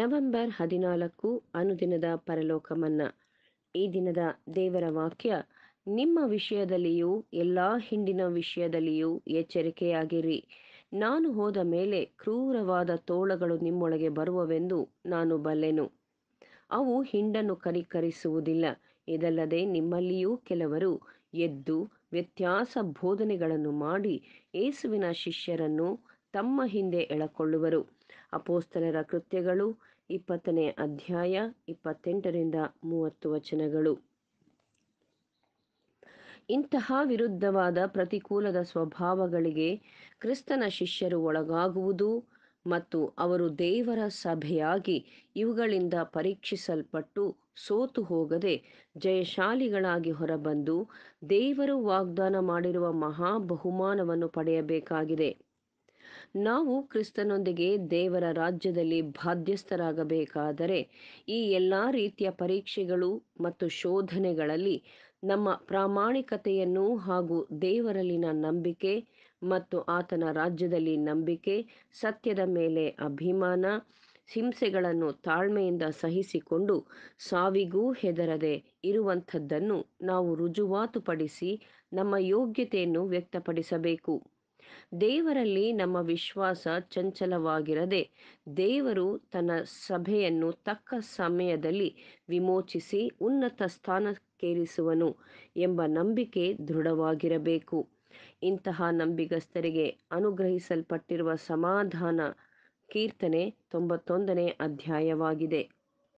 November ಹದಿನಾಲ್ಕು ಅನುದಿನದ ಪರಲೋಕಮನ್ನ ಈ ದಿನದ ದೇವರ ವಾಕ್ಯ ನಿಮ್ಮ ವಿಷಯದಲ್ಲಿಯೂ ಎಲ್ಲ ಹಿಂಡಿನ ವಿಷಯದಲ್ಲಿಯೂ ಎಚ್ಚರಿಕೆಯಾಗಿರಿ ನಾನು ಹೋದ ಮೇಲೆ ಕ್ರೂರವಾದ ತೋಳಗಳು ನಿಮ್ಮೊಳಗೆ ಬರುವವೆಂದು ನಾನು ಬಲ್ಲೆನು ಅವು ಹಿಂಡನ್ನು ಕರಿಕರಿಸುವುದಿಲ್ಲ ಇದಲ್ಲದೆ ನಿಮ್ಮಲ್ಲಿಯೂ ಕೆಲವರು ಎದ್ದು ವ್ಯತ್ಯಾಸ ಬೋಧನೆಗಳನ್ನು ಮಾಡಿ ಏಸುವಿನ ಶಿಷ್ಯರನ್ನು ತಮ್ಮ ಹಿಂದೆ ಎಳಕೊಳ್ಳುವರು ಅಪೋಸ್ತಲರ ಕೃತ್ಯಗಳು ಇಪ್ಪತ್ತನೇ ಅಧ್ಯಾಯ ಇಪ್ಪತ್ತೆಂಟರಿಂದ ಮೂವತ್ತು ವಚನಗಳು ಇಂತಹ ವಿರುದ್ಧವಾದ ಪ್ರತಿಕೂಲದ ಸ್ವಭಾವಗಳಿಗೆ ಕ್ರಿಸ್ತನ ಶಿಷ್ಯರು ಒಳಗಾಗುವುದು ಮತ್ತು ಅವರು ದೇವರ ಸಭೆಯಾಗಿ ಇವುಗಳಿಂದ ಪರೀಕ್ಷಿಸಲ್ಪಟ್ಟು ಸೋತು ಹೋಗದೆ ಜಯಶಾಲಿಗಳಾಗಿ ಹೊರಬಂದು ದೇವರು ವಾಗ್ದಾನ ಮಾಡಿರುವ ಮಹಾ ಬಹುಮಾನವನ್ನು ಪಡೆಯಬೇಕಾಗಿದೆ ನಾವು ಕ್ರಿಸ್ತನೊಂದಿಗೆ ದೇವರ ರಾಜ್ಯದಲ್ಲಿ ಬಾಧ್ಯಸ್ಥರಾಗಬೇಕಾದರೆ ಈ ಎಲ್ಲ ರೀತಿಯ ಪರೀಕ್ಷೆಗಳು ಮತ್ತು ಶೋಧನೆಗಳಲ್ಲಿ ನಮ್ಮ ಪ್ರಾಮಾಣಿಕತೆಯನ್ನು ಹಾಗೂ ದೇವರಲ್ಲಿನ ನಂಬಿಕೆ ಮತ್ತು ಆತನ ರಾಜ್ಯದಲ್ಲಿ ನಂಬಿಕೆ ಸತ್ಯದ ಮೇಲೆ ಅಭಿಮಾನ ಹಿಂಸೆಗಳನ್ನು ತಾಳ್ಮೆಯಿಂದ ಸಹಿಸಿಕೊಂಡು ಸಾವಿಗೂ ಹೆದರದೆ ಇರುವಂಥದ್ದನ್ನು ನಾವು ರುಜುವಾತುಪಡಿಸಿ ನಮ್ಮ ಯೋಗ್ಯತೆಯನ್ನು ವ್ಯಕ್ತಪಡಿಸಬೇಕು ದೇವರಲ್ಲಿ ನಮ್ಮ ವಿಶ್ವಾಸ ಚಂಚಲವಾಗಿರದೆ ದೇವರು ತನ್ನ ಸಭೆಯನ್ನು ತಕ್ಕ ಸಮಯದಲ್ಲಿ ವಿಮೋಚಿಸಿ ಉನ್ನತ ಸ್ಥಾನಕ್ಕೇರಿಸುವನು ಎಂಬ ನಂಬಿಕೆ ದೃಢವಾಗಿರಬೇಕು ಇಂತಹ ನಂಬಿಗಸ್ತರಿಗೆ ಅನುಗ್ರಹಿಸಲ್ಪಟ್ಟಿರುವ ಸಮಾಧಾನ ಕೀರ್ತನೆ ತೊಂಬತ್ತೊಂದನೇ ಅಧ್ಯಾಯವಾಗಿದೆ